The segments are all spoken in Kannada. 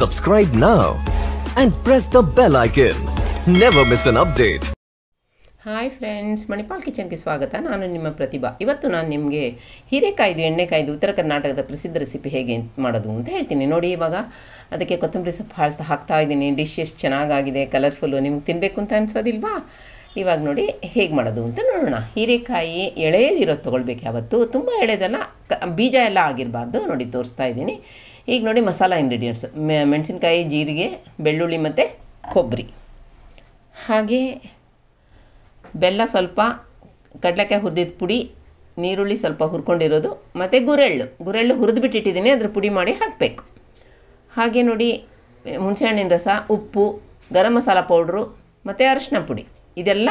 Subscribe now and press the bell icon. Never miss an update. Hi friends Manipal ಕಿಚನ್ಗೆ ಸ್ವಾಗತ ನಾನು ನಿಮ್ಮ ಪ್ರತಿಭಾ ಇವತ್ತು ನಾನು ನಿಮಗೆ ಹೀರೆಕಾಯ್ದು ಎಣ್ಣೆಕಾಯ್ದು ಉತ್ತರ ಕರ್ನಾಟಕದ ಪ್ರಸಿದ್ಧ ರೆಸಿಪಿ ಹೇಗೆ ಮಾಡೋದು ಅಂತ ಹೇಳ್ತೀನಿ ನೋಡಿ ಇವಾಗ ಅದಕ್ಕೆ ಕೊತ್ತಂಬರಿ ಸೊಪ್ಪು ಹಾಳ್ತಾ ಹಾಕ್ತಾ ಇದ್ದೀನಿ ಡಿಶ್ ಚೆನ್ನಾಗಿದೆ ಚೆನ್ನಾಗಾಗಿದೆ ಕಲರ್ಫುಲ್ಲು ನಿಮ್ಗೆ ತಿನ್ನಬೇಕು ಅಂತ ಅನ್ಸೋದಿಲ್ವಾ ಇವಾಗ ನೋಡಿ ಹೇಗೆ ಮಾಡೋದು ಅಂತ ನೋಡೋಣ ಹೀರೆಕಾಯಿ ಇರೋದು ತೊಗೊಳ್ಬೇಕು ಯಾವತ್ತು ತುಂಬ ಎಳೆದಲ್ಲ ಬೀಜ ಎಲ್ಲ ಆಗಿರಬಾರ್ದು ನೋಡಿ ತೋರಿಸ್ತಾ ಇದ್ದೀನಿ ಈಗ ನೋಡಿ ಮಸಾಲ ಇಂಗ್ರೀಡಿಯೆಂಟ್ಸ್ ಮೆಣಸಿನ್ಕಾಯಿ ಜೀರಿಗೆ ಬೆಳ್ಳುಳ್ಳಿ ಮತ್ತು ಕೊಬ್ಬರಿ ಹಾಗೆ ಬೆಲ್ಲ ಸ್ವಲ್ಪ ಕಡಲೆಕಾಯಿ ಹುರಿದಿದ್ದ ಪುಡಿ ನೀರುಳ್ಳಿ ಸ್ವಲ್ಪ ಹುರ್ಕೊಂಡಿರೋದು ಮತ್ತು ಗುರೆಳ್ಳು ಗುರೆಳ್ಳು ಹುರಿದ್ಬಿಟ್ಟಿಟ್ಟಿದ್ದೀನಿ ಅದ್ರ ಪುಡಿ ಮಾಡಿ ಹಾಕಬೇಕು ಹಾಗೆ ನೋಡಿ ಹುಣಸೆಹಣ್ಣಿನ ರಸ ಉಪ್ಪು ಗರಂ ಮಸಾಲ ಪೌಡ್ರು ಮತ್ತು ಅರಶಿನ ಪುಡಿ ಇದೆಲ್ಲ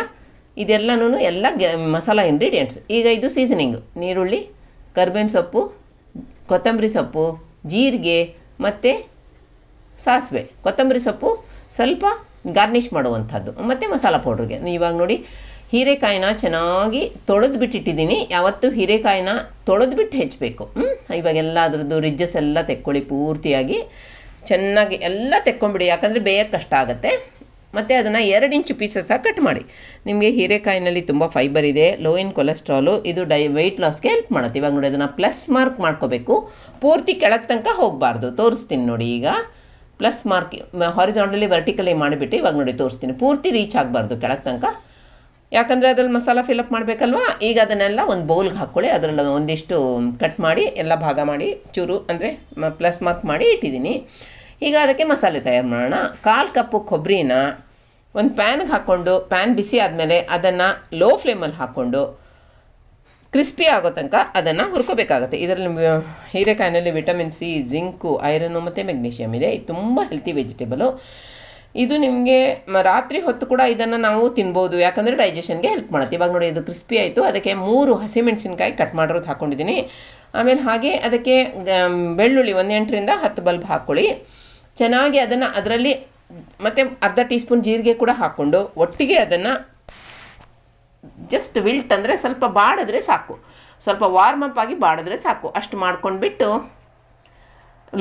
ಇದೆಲ್ಲನೂ ಎಲ್ಲ ಗ ಮಸಾಲ ಇಂಗ್ರೀಡಿಯೆಂಟ್ಸ್ ಈಗ ಇದು ಸೀಸನಿಂಗು ನೀರುಳ್ಳಿ ಕರ್ಬೇವಿನ ಸೊಪ್ಪು ಕೊತ್ತಂಬರಿ ಸೊಪ್ಪು ಜೀರಿಗೆ ಮತ್ತು ಸಾಸಿವೆ ಕೊತ್ತಂಬರಿ ಸೊಪ್ಪು ಸ್ವಲ್ಪ ಗಾರ್ನಿಷ್ ಮಾಡುವಂಥದ್ದು ಮತ್ತು ಮಸಾಲ ಪೌಡ್ರಿಗೆ ಇವಾಗ ನೋಡಿ ಹೀರೆಕಾಯಿನ ಚೆನ್ನಾಗಿ ತೊಳೆದು ಬಿಟ್ಟಿಟ್ಟಿದ್ದೀನಿ ಯಾವತ್ತೂ ಹೀರೆಕಾಯಿನ ತೊಳೆದು ಬಿಟ್ಟು ಹೆಚ್ಚಬೇಕು ಇವಾಗ ಎಲ್ಲ ಅದರದ್ದು ರಿಜ್ಜಸ್ ಎಲ್ಲ ತೆಕ್ಕೊಳ್ಳಿ ಪೂರ್ತಿಯಾಗಿ ಚೆನ್ನಾಗಿ ಎಲ್ಲ ತೆಕ್ಕೊಂಬಿಡಿ ಯಾಕಂದರೆ ಬೇಯಕ್ಕೆ ಕಷ್ಟ ಆಗುತ್ತೆ ಮತ್ತು ಅದನ್ನು ಎರಡು ಇಂಚು ಪೀಸಸ್ಸಾಗಿ ಕಟ್ ಮಾಡಿ ನಿಮಗೆ ಹೀರೆಕಾಯಿನಲ್ಲಿ ತುಂಬ ಫೈಬರ್ ಇದೆ ಲೋ ಇನ್ ಕೊಲೆಸ್ಟ್ರಾಲು ಇದು ಡೈ ವೆಯ್ಟ್ ಲಾಸ್ಗೆ ಹೆಲ್ಪ್ ಮಾಡುತ್ತೆ ಇವಾಗ ನೋಡಿ ಅದನ್ನು ಪ್ಲಸ್ ಮಾರ್ಕ್ ಮಾಡ್ಕೋಬೇಕು ಪೂರ್ತಿ ಕೆಳಗೆ ತನಕ ಹೋಗಬಾರ್ದು ತೋರಿಸ್ತೀನಿ ನೋಡಿ ಈಗ ಪ್ಲಸ್ ಮಾರ್ಕ್ ಹಾರಿಜಾಂಡಲಿ ವರ್ಟಿಕಲಿ ಮಾಡಿಬಿಟ್ಟು ಇವಾಗ ನೋಡಿ ತೋರಿಸ್ತೀನಿ ಪೂರ್ತಿ ರೀಚ್ ಆಗಬಾರ್ದು ಕೆಳಗೆ ತನಕ ಯಾಕಂದರೆ ಅದ್ರಲ್ಲಿ ಮಸಾಲ ಫಿಲಪ್ ಮಾಡಬೇಕಲ್ವಾ ಈಗ ಅದನ್ನೆಲ್ಲ ಒಂದು ಬೌಲ್ಗೆ ಹಾಕ್ಕೊಳ್ಳಿ ಅದರಲ್ಲಿ ಒಂದಿಷ್ಟು ಕಟ್ ಮಾಡಿ ಎಲ್ಲ ಭಾಗ ಮಾಡಿ ಚೂರು ಅಂದರೆ ಪ್ಲಸ್ ಮಾರ್ಕ್ ಮಾಡಿ ಇಟ್ಟಿದ್ದೀನಿ ಈಗ ಅದಕ್ಕೆ ಮಸಾಲೆ ತಯಾರು ಮಾಡೋಣ ಕಾಲು ಕಪ್ಪು ಕೊಬ್ಬರಿನ ಒಂದು ಪ್ಯಾನ್ಗೆ ಹಾಕ್ಕೊಂಡು ಪ್ಯಾನ್ ಬಿಸಿ ಆದಮೇಲೆ ಅದನ್ನು ಲೋ ಫ್ಲೇಮಲ್ಲಿ ಹಾಕ್ಕೊಂಡು ಕ್ರಿಸ್ಪಿ ಆಗೋ ತನಕ ಅದನ್ನು ಹುರ್ಕೋಬೇಕಾಗುತ್ತೆ ಇದರಲ್ಲಿ ಹೀರೆಕಾಯಿನಲ್ಲಿ ವಿಟಮಿನ್ ಸಿ ಜಿಂಕು ಐರನು ಮತ್ತು ಮೆಗ್ನೀಷಿಯಮ್ ಇದೆ ಇದು ತುಂಬ ಹೆಲ್ತಿ ವೆಜಿಟೇಬಲು ಇದು ನಿಮಗೆ ರಾತ್ರಿ ಹೊತ್ತು ಕೂಡ ಇದನ್ನು ನಾವು ತಿನ್ಬೋದು ಯಾಕಂದರೆ ಡೈಜೆಷನ್ಗೆ ಹೆಲ್ಪ್ ಮಾಡುತ್ತೆ ಇವಾಗ ನೋಡಿ ಇದು ಕ್ರಿಸ್ಪಿ ಆಯಿತು ಅದಕ್ಕೆ ಮೂರು ಹಸಿಮೆಣಸಿನ್ಕಾಯಿ ಕಟ್ ಮಾಡಿರೋದು ಹಾಕ್ಕೊಂಡಿದ್ದೀನಿ ಆಮೇಲೆ ಹಾಗೆ ಅದಕ್ಕೆ ಬೆಳ್ಳುಳ್ಳಿ ಒಂದು ಎಂಟರಿಂದ ಹತ್ತು ಬಲ್ಬ್ ಹಾಕ್ಕೊಳ್ಳಿ ಚೆನ್ನಾಗಿ ಅದನ್ನು ಅದರಲ್ಲಿ ಮತ್ತು ಅರ್ಧ ಟೀ ಸ್ಪೂನ್ ಜೀರಿಗೆ ಕೂಡ ಹಾಕ್ಕೊಂಡು ಒಟ್ಟಿಗೆ ಅದನ್ನು ಜಸ್ಟ್ ವಿಲ್ಟ್ ಅಂದರೆ ಸ್ವಲ್ಪ ಬಾಡಿದ್ರೆ ಸಾಕು ಸ್ವಲ್ಪ ವಾರ್ಮ್ ಅಪ್ ಆಗಿ ಬಾಡಿದ್ರೆ ಸಾಕು ಅಷ್ಟು ಮಾಡ್ಕೊಂಡ್ಬಿಟ್ಟು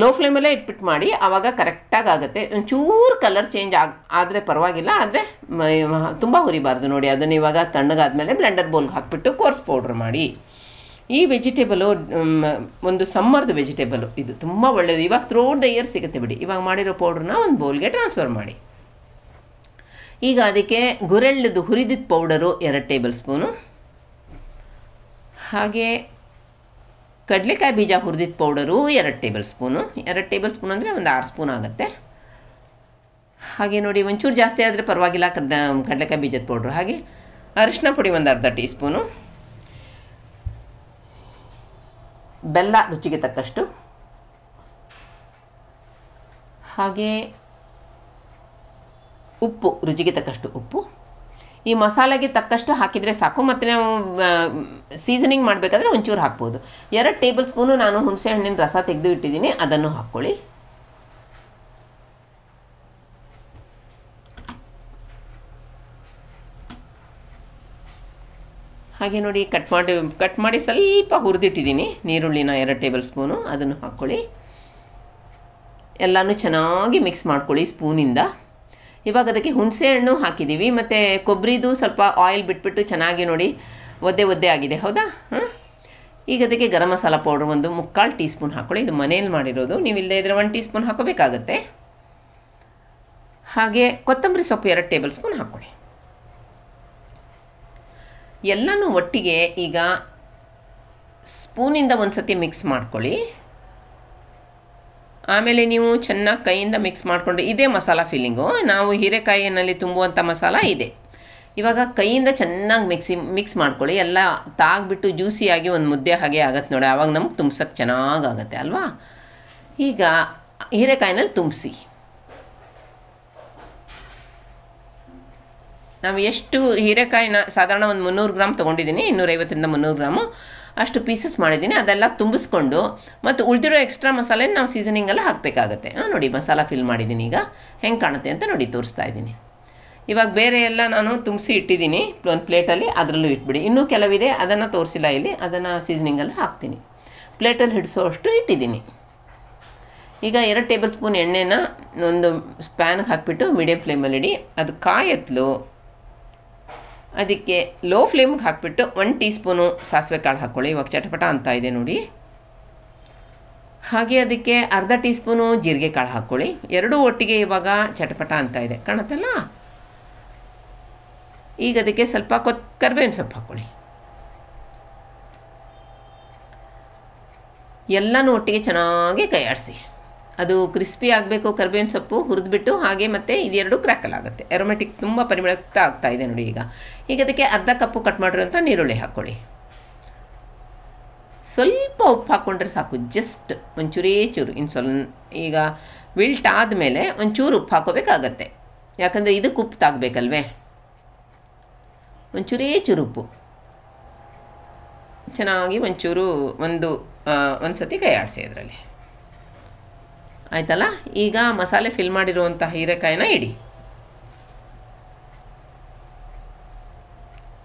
ಲೋ ಫ್ಲೇಮಲ್ಲೇ ಇಟ್ಬಿಟ್ಟು ಮಾಡಿ ಆವಾಗ ಕರೆಕ್ಟಾಗಿ ಆಗುತ್ತೆ ಒಂಚೂರು ಕಲರ್ ಚೇಂಜ್ ಆಗ ಆದರೆ ಪರವಾಗಿಲ್ಲ ಆದರೆ ತುಂಬ ಹುರಿಬಾರ್ದು ನೋಡಿ ಅದನ್ನು ಇವಾಗ ತಣ್ಣಗಾದ ಮೇಲೆ ಬ್ಲೆಂಡರ್ ಬೌಲ್ಗೆ ಹಾಕಿಬಿಟ್ಟು ಕೋರ್ಸ್ ಪೌಡ್ರ್ ಮಾಡಿ ಈ ವೆಜಿಟೇಬಲು ಒಂದು ಸಮ್ಮರ್ದ ವೆಜಿಟೇಬಲು ಇದು ತುಂಬ ಒಳ್ಳೆಯದು ಇವಾಗ ತ್ರೋಡ್ ದ ಇಯರ್ ಸಿಗುತ್ತೆ ಬಿಡಿ ಇವಾಗ ಮಾಡಿರೋ ಪೌಡ್ರನ್ನ ಒಂದು ಬೌಲ್ಗೆ ಟ್ರಾನ್ಸ್ಫರ್ ಮಾಡಿ ಈಗ ಅದಕ್ಕೆ ಗುರೆಳ್ಳದು ಹುರಿದಿದ್ದ ಪೌಡರು ಎರಡು ಟೇಬಲ್ ಸ್ಪೂನು ಹಾಗೆ ಕಡಲೆಕಾಯಿ ಬೀಜ ಹುರಿದಿದ್ದ ಪೌಡರು ಎರಡು ಟೇಬಲ್ ಸ್ಪೂನು ಎರಡು ಟೇಬಲ್ ಸ್ಪೂನ್ ಅಂದರೆ ಒಂದು ಆರು ಸ್ಪೂನ್ ಆಗುತ್ತೆ ಹಾಗೆ ನೋಡಿ ಒಂಚೂರು ಜಾಸ್ತಿ ಆದರೆ ಪರವಾಗಿಲ್ಲ ಕಡಲೆಕಾಯಿ ಬೀಜದ ಪೌಡ್ರು ಹಾಗೆ ಅರಿಶಿನ ಪುಡಿ ಒಂದು ಅರ್ಧ ಟೀ ಸ್ಪೂನು ಬೆಲ್ಲ ರುಚಿಗೆ ತಕ್ಕಷ್ಟು ಹಾಗೆ ಉಪ್ಪು ರುಚಿಗೆ ತಕ್ಕಷ್ಟು ಉಪ್ಪು ಈ ಮಸಾಲೆಗೆ ತಕ್ಕಷ್ಟು ಹಾಕಿದರೆ ಸಾಕು ಮತ್ತು ನಾವು ಸೀಸನಿಂಗ್ ಮಾಡಬೇಕಾದ್ರೆ ಒಂಚೂರು ಹಾಕ್ಬೋದು ಎರಡು ಟೇಬಲ್ ಸ್ಪೂನು ನಾನು ಹುಣಸೆ ಹಣ್ಣಿನ ರಸ ತೆಗೆದು ಇಟ್ಟಿದ್ದೀನಿ ಅದನ್ನು ಹಾಕ್ಕೊಳ್ಳಿ ಹಾಗೆ ನೋಡಿ ಕಟ್ ಮಾಡಿ ಕಟ್ ಮಾಡಿ ಸ್ವಲ್ಪ ಹುರಿದಿಟ್ಟಿದ್ದೀನಿ ನೀರುಳ್ಳಿನ ಎರಡು ಟೇಬಲ್ ಸ್ಪೂನು ಅದನ್ನು ಹಾಕ್ಕೊಳ್ಳಿ ಎಲ್ಲನೂ ಚೆನ್ನಾಗಿ ಮಿಕ್ಸ್ ಮಾಡ್ಕೊಳ್ಳಿ ಸ್ಪೂನಿಂದ ಇವಾಗ ಅದಕ್ಕೆ ಹುಣಸೆ ಹಣ್ಣು ಹಾಕಿದ್ದೀವಿ ಮತ್ತು ಕೊಬ್ಬರಿದು ಸ್ವಲ್ಪ ಆಯಿಲ್ ಬಿಟ್ಬಿಟ್ಟು ಚೆನ್ನಾಗಿ ನೋಡಿ ಒದ್ದೆ ಒದ್ದೆ ಆಗಿದೆ ಹೌದಾ ಹಾಂ ಈಗ ಅದಕ್ಕೆ ಗರಂ ಮಸಾಲ ಪೌಡ್ರ್ ಒಂದು ಮುಕ್ಕಾಲು ಟೀ ಸ್ಪೂನ್ ಹಾಕ್ಕೊಳ್ಳಿ ಇದು ಮನೇಲಿ ಮಾಡಿರೋದು ನೀವು ಇಲ್ಲದೇ ಇದ್ರೆ ಒಂದು ಟೀ ಸ್ಪೂನ್ ಹಾಕೋಬೇಕಾಗತ್ತೆ ಹಾಗೆ ಕೊತ್ತಂಬರಿ ಸೊಪ್ಪು ಎರಡು ಟೇಬಲ್ ಸ್ಪೂನ್ ಹಾಕ್ಕೊಳ್ಳಿ ಎಲ್ಲನೂ ಒಟ್ಟಿಗೆ ಈಗ ಸ್ಪೂನಿಂದ ಒಂದು ಸತಿ ಮಿಕ್ಸ್ ಮಾಡ್ಕೊಳ್ಳಿ ಆಮೇಲೆ ನೀವು ಚೆನ್ನಾಗಿ ಕೈಯಿಂದ ಮಿಕ್ಸ್ ಮಾಡಿಕೊಂಡು ಇದೇ ಮಸಾಲ ಫೀಲಿಂಗು ನಾವು ಹೀರೆಕಾಯಿನಲ್ಲಿ ತುಂಬುವಂಥ ಮಸಾಲ ಇದೆ ಇವಾಗ ಕೈಯಿಂದ ಚೆನ್ನಾಗಿ ಮಿಕ್ಸಿ ಮಿಕ್ಸ್ ಮಾಡ್ಕೊಳ್ಳಿ ಎಲ್ಲ ತಾಗ್ಬಿಟ್ಟು ಜ್ಯೂಸಿಯಾಗಿ ಒಂದು ಮುದ್ದೆ ಹಾಗೆ ಆಗತ್ತೆ ನೋಡಿ ಆವಾಗ ನಮ್ಗೆ ತುಂಬ್ಸೋಕ್ಕೆ ಚೆನ್ನಾಗಾಗತ್ತೆ ಅಲ್ವಾ ಈಗ ಹೀರೆಕಾಯಿನಲ್ಲಿ ತುಂಬಿಸಿ ನಾವು ಎಷ್ಟು ಹೀರೆಕಾಯಿನ ಸಾಧಾರಣ ಒಂದು ಮುನ್ನೂರು ಗ್ರಾಮ್ ತೊಗೊಂಡಿದ್ದೀನಿ ಇನ್ನೂರೈವತ್ತರಿಂದ ಮುನ್ನೂರು ಗ್ರಾಮು ಅಷ್ಟು ಪೀಸಸ್ ಮಾಡಿದ್ದೀನಿ ಅದೆಲ್ಲ ತುಂಬಿಸ್ಕೊಂಡು ಮತ್ತು ಉಳಿದಿರೋ ಎಕ್ಸ್ಟ್ರಾ ಮಸಾಲೆ ನಾವು ಸೀಸನಿಂಗೆಲ್ಲ ಹಾಕಬೇಕಾಗತ್ತೆ ಹಾಂ ನೋಡಿ ಮಸಾಲ ಫಿಲ್ ಮಾಡಿದ್ದೀನಿ ಈಗ ಹೆಂಗೆ ಕಾಣುತ್ತೆ ಅಂತ ನೋಡಿ ತೋರಿಸ್ತಾ ಇದ್ದೀನಿ ಇವಾಗ ಬೇರೆ ಎಲ್ಲ ನಾನು ತುಂಬಿಸಿ ಇಟ್ಟಿದ್ದೀನಿ ಒಂದು ಪ್ಲೇಟಲ್ಲಿ ಅದರಲ್ಲೂ ಇಟ್ಬಿಡಿ ಇನ್ನೂ ಕೆಲವಿದೆ ಅದನ್ನು ತೋರಿಸಿಲ್ಲ ಇಲ್ಲಿ ಅದನ್ನು ಸೀಸನಿಂಗಲ್ಲಿ ಹಾಕ್ತೀನಿ ಪ್ಲೇಟಲ್ಲಿ ಹಿಡಿಸೋ ಅಷ್ಟು ಇಟ್ಟಿದ್ದೀನಿ ಈಗ ಎರಡು ಟೇಬಲ್ ಸ್ಪೂನ್ ಎಣ್ಣೆನ ಒಂದು ಸ್ಪ್ಯಾನ್ಗೆ ಹಾಕಿಬಿಟ್ಟು ಮೀಡಿಯಮ್ ಫ್ಲೇಮಲ್ಲಿ ಇಡಿ ಅದು ಕಾಯತ್ಲು ಅದಕ್ಕೆ ಲೋ ಫ್ಲೇಮ್ಗೆ ಹಾಕಿಬಿಟ್ಟು ಒನ್ ಟೀ ಸ್ಪೂನು ಸಾಸಿವೆ ಕಾಳು ಹಾಕ್ಕೊಳ್ಳಿ ಇವಾಗ ಚಟಪಟ ಅಂತ ಇದೆ ನೋಡಿ ಹಾಗೆ ಅದಕ್ಕೆ ಅರ್ಧ ಟೀ ಸ್ಪೂನು ಜೀರಿಗೆ ಕಾಳು ಹಾಕ್ಕೊಳ್ಳಿ ಎರಡೂ ಒಟ್ಟಿಗೆ ಇವಾಗ ಚಟಪಟ ಅಂತ ಇದೆ ಕಾಣುತ್ತಲ್ಲ ಈಗ ಅದಕ್ಕೆ ಸ್ವಲ್ಪ ಕೊತ್ ಕರಿಬೇವಿನ ಸೊಪ್ಪು ಹಾಕ್ಕೊಳ್ಳಿ ಎಲ್ಲನೂ ಒಟ್ಟಿಗೆ ಚೆನ್ನಾಗಿ ಕೈಯಾಡಿಸಿ ಅದು ಕ್ರಿಸ್ಪಿ ಆಗಬೇಕು ಕರ್ಬೇವಿನ ಸೊಪ್ಪು ಹುರಿದ್ಬಿಟ್ಟು ಹಾಗೆ ಮತ್ತು ಇದೆರಡು ಕ್ರ್ಯಾಕಲ್ ಆಗುತ್ತೆ ಅರೋಮೆಟಿಕ್ ತುಂಬ ಪರಿಮಳಕ್ತ ಆಗ್ತಾ ಇದೆ ನೋಡಿ ಈಗ ಈಗ ಅದಕ್ಕೆ ಅರ್ಧ ಕಪ್ಪು ಕಟ್ ಮಾಡಿರೋಂಥ ನೀರುಳ್ಳಿ ಹಾಕ್ಕೊಳ್ಳಿ ಸ್ವಲ್ಪ ಉಪ್ಪು ಹಾಕ್ಕೊಂಡ್ರೆ ಸಾಕು ಜಸ್ಟ್ ಒಂಚೂರೇ ಚೂರು ಇನ್ನು ಸ್ವಲ್ಪ ಈಗ ವಿಲ್ಟ್ ಆದಮೇಲೆ ಒಂಚೂರು ಉಪ್ಪು ಹಾಕೋಬೇಕಾಗತ್ತೆ ಯಾಕಂದರೆ ಇದಕ್ಕೆ ಉಪ್ಪು ತಾಗಬೇಕಲ್ವೇ ಒಂಚೂರೇ ಚೂರು ಉಪ್ಪು ಚೆನ್ನಾಗಿ ಒಂಚೂರು ಒಂದು ಒಂದು ಸತಿ ಕೈ ಆಡಿಸಿ ಅದರಲ್ಲಿ ಆಯ್ತಲ್ಲ ಈಗ ಮಸಾಲೆ ಫಿಲ್ ಮಾಡಿರುವಂಥ ಹೀರೆಕಾಯಿನ ಇಡಿ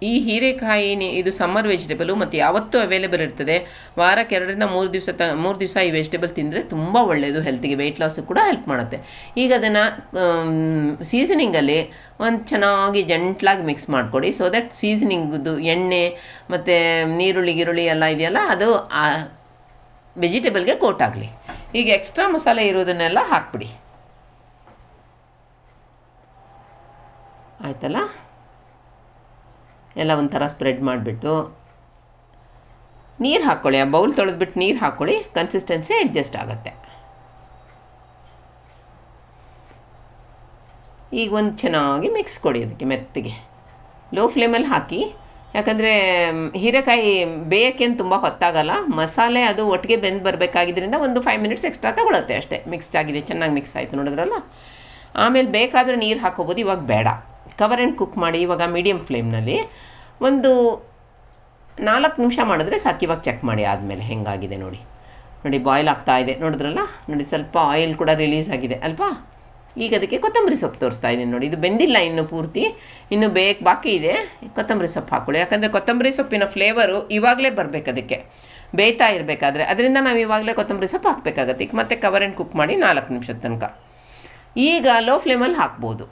ಈ ಹೀರೆಕಾಯಿನೇ ಇದು ಸಮ್ಮರ್ ವೆಜಿಟೇಬಲು ಮತ್ತು ಯಾವತ್ತೂ ಅವೈಲೇಬಲ್ ಇರ್ತದೆ ವಾರಕ್ಕೆ ಎರಡರಿಂದ ಮೂರು ದಿವಸ ತ ಮೂರು ದಿವಸ ಈ ವೆಜಿಟೇಬಲ್ ತಿಂದರೆ ತುಂಬ ಒಳ್ಳೆಯದು ಹೆಲ್ತಿಗೆ ವೆಯ್ಟ್ ಲಾಸಿಗೆ ಕೂಡ ಹೆಲ್ಪ್ ಮಾಡುತ್ತೆ ಈಗ ಅದನ್ನು ಸೀಸನಿಂಗಲ್ಲಿ ಒಂದು ಚೆನ್ನಾಗಿ ಜಂಟ್ಲಾಗಿ ಮಿಕ್ಸ್ ಮಾಡಿಕೊಡಿ ಸೊ ದಟ್ ಸೀಸನಿಂಗ್ದು ಎಣ್ಣೆ ಮತ್ತು ನೀರುಳ್ಳಿ ಗಿರುಳ್ಳಿ ಎಲ್ಲ ಇದೆಯಲ್ಲ ಅದು ವೆಜಿಟೇಬಲ್ಗೆ ಕೋಟ್ ಆಗಲಿ ಈಗ ಎಕ್ಸ್ಟ್ರಾ ಮಸಾಲೆ ಇರೋದನ್ನೆಲ್ಲ ಹಾಕ್ಬಿಡಿ ಆಯ್ತಲ್ಲ ಎಲ್ಲ ಒಂಥರ ಸ್ಪ್ರೆಡ್ ಮಾಡಿಬಿಟ್ಟು ನೀರು ಹಾಕ್ಕೊಳ್ಳಿ ಆ ಬೌಲ್ ತೊಳೆದ್ಬಿಟ್ಟು ನೀರು ಹಾಕ್ಕೊಳ್ಳಿ ಕನ್ಸಿಸ್ಟೆನ್ಸಿ ಅಡ್ಜಸ್ಟ್ ಆಗುತ್ತೆ ಈಗ ಒಂದು ಚೆನ್ನಾಗಿ ಮಿಕ್ಸ್ ಕೊಡಿ ಅದಕ್ಕೆ ಮೆತ್ತಗೆ ಲೋ ಫ್ಲೇಮಲ್ಲಿ ಹಾಕಿ ಯಾಕಂದರೆ ಹೀರೆಕಾಯಿ ಬೇಯಕ್ಕೇನು ತುಂಬ ಹೊತ್ತಾಗಲ್ಲ ಮಸಾಲೆ ಅದು ಒಟ್ಟಿಗೆ ಬೆಂದು ಬರಬೇಕಾಗಿದ್ದರಿಂದ ಒಂದು ಫೈವ್ ಮಿನಿಟ್ಸ್ ಎಕ್ಸ್ಟ್ರಾ ತಗೊಳುತ್ತೆ ಅಷ್ಟೇ ಮಿಕ್ಸ್ ಆಗಿದೆ ಚೆನ್ನಾಗಿ ಮಿಕ್ಸ್ ಆಯಿತು ನೋಡಿದ್ರಲ್ಲ ಆಮೇಲೆ ಬೇಕಾದರೆ ನೀರು ಹಾಕೋಬೋದು ಇವಾಗ ಬೇಡ ಕವರ್ ಆ್ಯಂಡ್ ಕುಕ್ ಮಾಡಿ ಇವಾಗ ಮೀಡಿಯಮ್ ಫ್ಲೇಮ್ನಲ್ಲಿ ಒಂದು ನಾಲ್ಕು ನಿಮಿಷ ಮಾಡಿದ್ರೆ ಸಾಕು ಇವಾಗ ಚೆಕ್ ಮಾಡಿ ಆದಮೇಲೆ ಹೆಂಗಾಗಿದೆ ನೋಡಿ ನೋಡಿ ಬಾಯ್ಲ್ ಆಗ್ತಾ ಇದೆ ನೋಡಿದ್ರಲ್ಲ ನೋಡಿ ಸ್ವಲ್ಪ ಆಯಿಲ್ ಕೂಡ ರಿಲೀಸ್ ಆಗಿದೆ ಅಲ್ವಾ ಈಗ ಅದಕ್ಕೆ ಕೊತ್ತಂಬರಿ ಸೊಪ್ಪು ತೋರಿಸ್ತಾ ಇದ್ದೀನಿ ನೋಡಿ ಇದು ಬೆಂದಿಲ್ಲ ಇನ್ನು ಪೂರ್ತಿ ಇನ್ನು ಬೇಕು ಬಾಕಿ ಇದೆ ಕೊತ್ತಂಬರಿ ಸೊಪ್ಪು ಹಾಕೊಳ್ಳಿ ಯಾಕಂದರೆ ಕೊತ್ತಂಬರಿ ಸೊಪ್ಪಿನ ಫ್ಲೇವರು ಇವಾಗಲೇ ಬರಬೇಕು ಅದಕ್ಕೆ ಬೇಯ್ತಾ ಇರಬೇಕಾದ್ರೆ ಅದರಿಂದ ನಾವು ಇವಾಗಲೇ ಕೊತ್ತಂಬರಿ ಸೊಪ್ಪು ಹಾಕಬೇಕಾಗತ್ತೆ ಈಗ ಮತ್ತೆ ಕವರ್ ಆ್ಯಂಡ್ ಕುಕ್ ಮಾಡಿ ನಾಲ್ಕು ನಿಮಿಷದ ತನಕ ಈಗ ಲೋ ಫ್ಲೇಮಲ್ಲಿ ಹಾಕ್ಬೋದು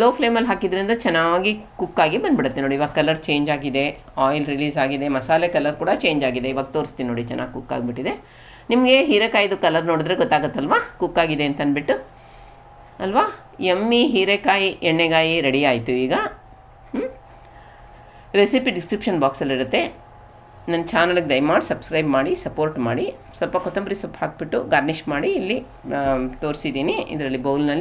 ಲೋ ಫ್ಲೇಮಲ್ಲಿ ಹಾಕಿದ್ರಿಂದ ಚೆನ್ನಾಗಿ ಕುಕ್ಕಾಗಿ ಬಂದ್ಬಿಡುತ್ತೆ ನೋಡಿ ಇವಾಗ ಕಲರ್ ಚೇಂಜ್ ಆಗಿದೆ ಆಯಿಲ್ ರಿಲೀಸ್ ಆಗಿದೆ ಮಸಾಲೆ ಕಲರ್ ಕೂಡ ಚೇಂಜ್ ಆಗಿದೆ ಇವಾಗ ತೋರಿಸ್ತೀನಿ ನೋಡಿ ಚೆನ್ನಾಗಿ ಕುಕ್ ಆಗಿಬಿಟ್ಟಿದೆ ನಿಮಗೆ ಹೀರೆಕಾಯ್ದು ಕಲರ್ ನೋಡಿದ್ರೆ ಗೊತ್ತಾಗುತ್ತಲ್ವಾ ಕುಕ್ಕಾಗಿದೆ ಅಂತ ಅಂದ್ಬಿಟ್ಟು ಅಲ್ವಾ ಎಮ್ಮಿ ಹೀರೆಕಾಯಿ ಎಣ್ಣೆಗಾಯಿ ರೆಡಿ ಆಯಿತು ಈಗ ರೆಸಿಪಿ ಡಿಸ್ಕ್ರಿಪ್ಷನ್ ಬಾಕ್ಸಲ್ಲಿರುತ್ತೆ ನನ್ನ ಚಾನಲ್ಗೆ ದಯಮಾಡಿ ಸಬ್ಸ್ಕ್ರೈಬ್ ಮಾಡಿ ಸಪೋರ್ಟ್ ಮಾಡಿ ಸ್ವಲ್ಪ ಕೊತ್ತಂಬರಿ ಸೊಪ್ಪು ಹಾಕಿಬಿಟ್ಟು ಗಾರ್ನಿಷ್ ಮಾಡಿ ಇಲ್ಲಿ ತೋರಿಸಿದ್ದೀನಿ ಇದರಲ್ಲಿ ಬೌಲ್ನಲ್ಲಿ